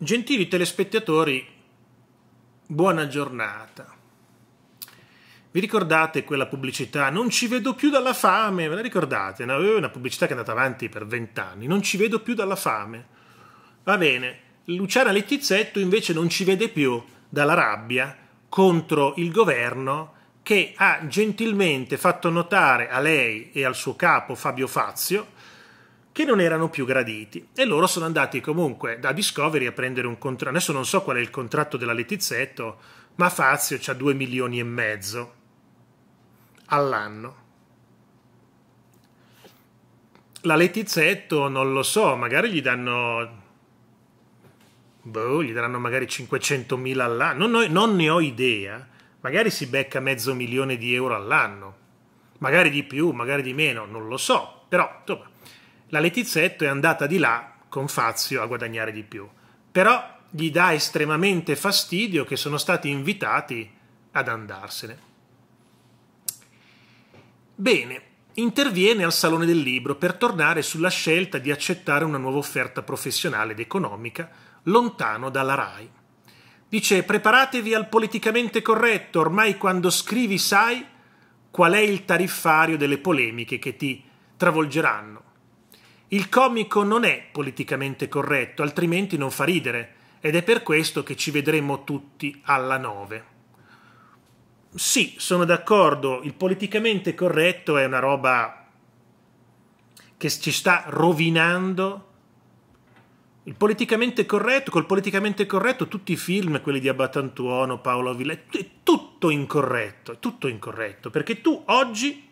Gentili telespettatori, buona giornata. Vi ricordate quella pubblicità? Non ci vedo più dalla fame, ve la ricordate? è Una pubblicità che è andata avanti per vent'anni. Non ci vedo più dalla fame. Va bene, Luciana Littizzetto invece non ci vede più dalla rabbia contro il governo che ha gentilmente fatto notare a lei e al suo capo Fabio Fazio che non erano più graditi e loro sono andati comunque da Discovery a prendere un contratto. Adesso non so qual è il contratto della Letizetto, ma Fazio ha 2 milioni e mezzo all'anno. La Letizetto non lo so, magari gli danno boh, gli daranno magari 500.000 all'anno, non, non, ne ho idea, magari si becca mezzo milione di euro all'anno, magari di più, magari di meno, non lo so, però insomma, la Letizetto è andata di là con Fazio a guadagnare di più, però gli dà estremamente fastidio che sono stati invitati ad andarsene. Bene, interviene al Salone del Libro per tornare sulla scelta di accettare una nuova offerta professionale ed economica lontano dalla RAI. Dice preparatevi al politicamente corretto, ormai quando scrivi sai qual è il tariffario delle polemiche che ti travolgeranno. Il comico non è politicamente corretto, altrimenti non fa ridere, ed è per questo che ci vedremo tutti alla 9. Sì, sono d'accordo, il politicamente corretto è una roba che ci sta rovinando. Il politicamente corretto, col politicamente corretto tutti i film, quelli di Abbatantuono, Paolo Villetti, è tutto incorretto, è tutto incorretto, perché tu oggi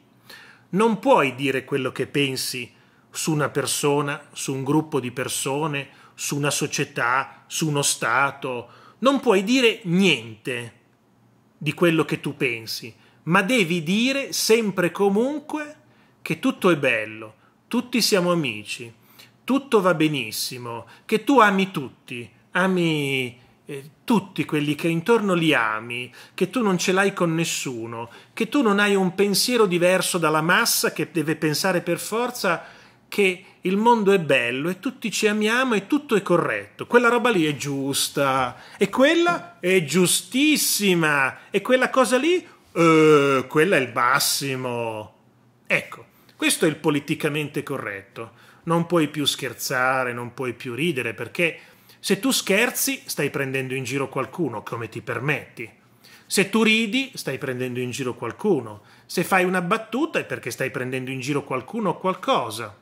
non puoi dire quello che pensi su una persona, su un gruppo di persone, su una società, su uno Stato. Non puoi dire niente di quello che tu pensi, ma devi dire sempre e comunque che tutto è bello, tutti siamo amici, tutto va benissimo, che tu ami tutti, ami eh, tutti quelli che intorno li ami, che tu non ce l'hai con nessuno, che tu non hai un pensiero diverso dalla massa che deve pensare per forza che il mondo è bello e tutti ci amiamo e tutto è corretto. Quella roba lì è giusta e quella è giustissima e quella cosa lì, eh, quella è il massimo. Ecco, questo è il politicamente corretto. Non puoi più scherzare, non puoi più ridere perché se tu scherzi stai prendendo in giro qualcuno, come ti permetti. Se tu ridi stai prendendo in giro qualcuno. Se fai una battuta è perché stai prendendo in giro qualcuno o qualcosa.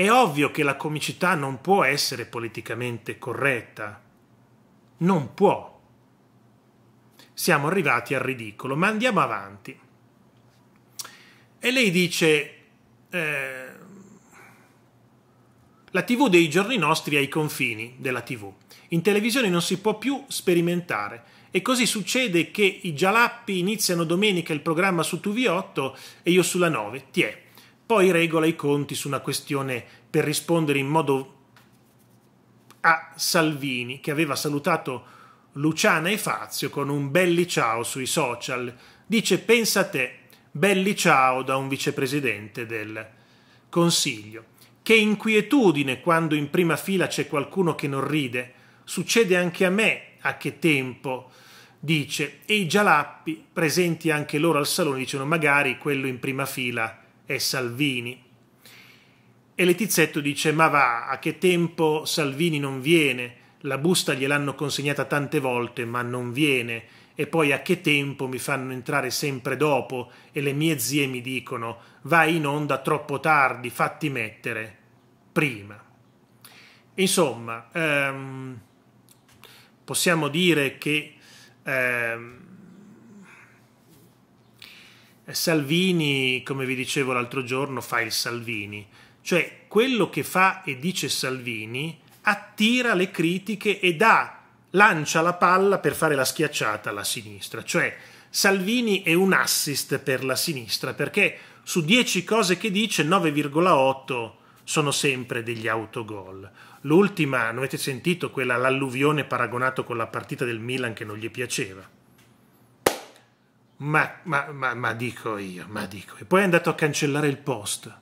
È ovvio che la comicità non può essere politicamente corretta. Non può. Siamo arrivati al ridicolo, ma andiamo avanti. E lei dice, eh, la TV dei giorni nostri è ai confini della TV. In televisione non si può più sperimentare. E così succede che i Gialappi iniziano domenica il programma su TV8 e io sulla 9. Ti è poi regola i conti su una questione per rispondere in modo a Salvini, che aveva salutato Luciana e Fazio con un belli ciao sui social. Dice pensa a te, belli ciao da un vicepresidente del Consiglio. Che inquietudine quando in prima fila c'è qualcuno che non ride. Succede anche a me, a che tempo? Dice, e i gialappi, presenti anche loro al salone, dicono magari quello in prima fila è Salvini. E Letizetto dice: Ma va, a che tempo Salvini non viene? La busta gliel'hanno consegnata tante volte, ma non viene. E poi a che tempo mi fanno entrare sempre dopo e le mie zie mi dicono: Vai in onda troppo tardi, fatti mettere prima. Insomma, ehm, possiamo dire che ehm, Salvini, come vi dicevo l'altro giorno, fa il Salvini, cioè quello che fa e dice Salvini attira le critiche e dà, lancia la palla per fare la schiacciata alla sinistra, cioè Salvini è un assist per la sinistra perché su 10 cose che dice 9,8 sono sempre degli autogol. L'ultima, non avete sentito, quella l'alluvione paragonato con la partita del Milan che non gli piaceva. Ma, ma, ma, ma, dico io, ma dico io. Poi è andato a cancellare il post.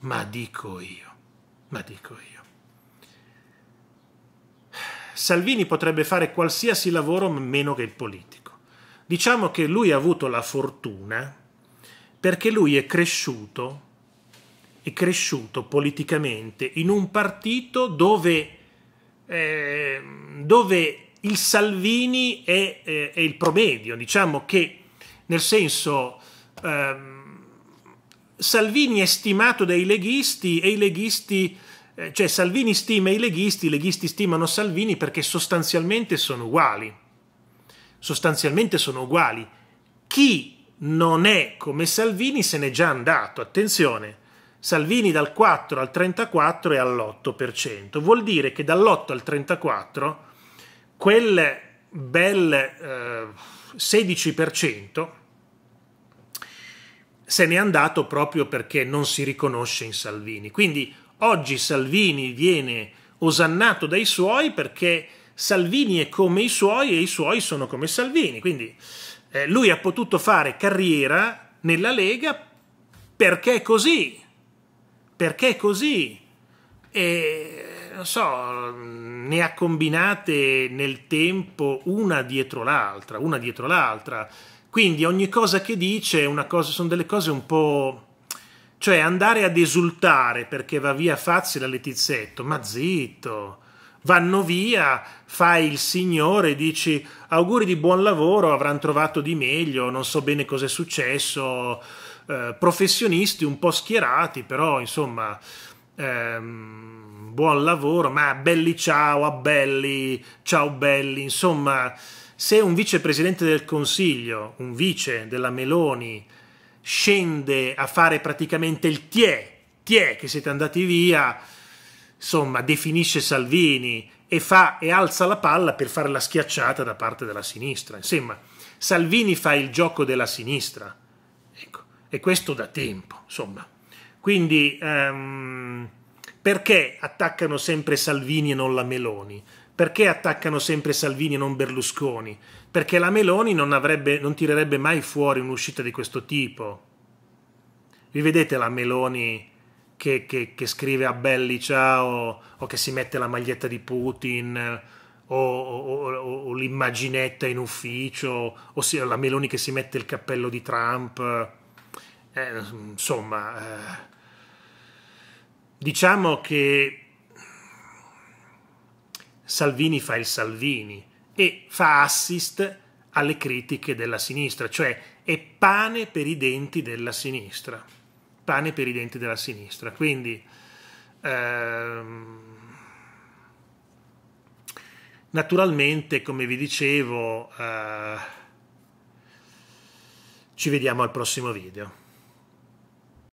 Ma dico io, ma dico io. Salvini potrebbe fare qualsiasi lavoro meno che il politico. Diciamo che lui ha avuto la fortuna perché lui è cresciuto, è cresciuto politicamente in un partito dove, eh, dove il Salvini è, eh, è il promedio. Diciamo che nel senso ehm, Salvini è stimato dai leghisti e i leghisti eh, cioè Salvini stima i leghisti, i leghisti stimano Salvini perché sostanzialmente sono uguali. Sostanzialmente sono uguali. Chi non è come Salvini se n'è già andato, attenzione. Salvini dal 4 al 34 è all'8%. Vuol dire che dall'8 al 34 quel bel eh, 16% se n'è andato proprio perché non si riconosce in Salvini. Quindi oggi Salvini viene osannato dai suoi perché Salvini è come i suoi e i suoi sono come Salvini. Quindi eh, lui ha potuto fare carriera nella Lega perché è così. Perché è così. E non so, ne ha combinate nel tempo una dietro l'altra, una dietro l'altra. Quindi ogni cosa che dice cosa, sono delle cose un po'... Cioè andare ad esultare perché va via Fazzi la Letizzetto, ma zitto, vanno via, fai il signore, dici auguri di buon lavoro, avranno trovato di meglio, non so bene cosa è successo, eh, professionisti un po' schierati, però insomma ehm, buon lavoro, ma belli ciao a belli, ciao belli, insomma se un vicepresidente del Consiglio, un vice della Meloni, scende a fare praticamente il tie, tie che siete andati via, insomma, definisce Salvini e, fa, e alza la palla per fare la schiacciata da parte della sinistra. Insomma, Salvini fa il gioco della sinistra. Ecco, e questo da tempo, insomma. Quindi, um, perché attaccano sempre Salvini e non la Meloni? Perché attaccano sempre Salvini e non Berlusconi? Perché la Meloni non, avrebbe, non tirerebbe mai fuori un'uscita di questo tipo. Vi vedete la Meloni che, che, che, scrive a Belli ciao o che si mette la maglietta di Putin o, o, o, o l'immaginetta in ufficio o si, la Meloni che si mette il cappello di Trump eh, insomma eh, diciamo che Salvini fa il Salvini e fa assist alle critiche della sinistra, cioè è pane per i denti della sinistra. Pane per i denti della sinistra. Quindi ehm, naturalmente, come vi dicevo, eh, ci vediamo al prossimo video.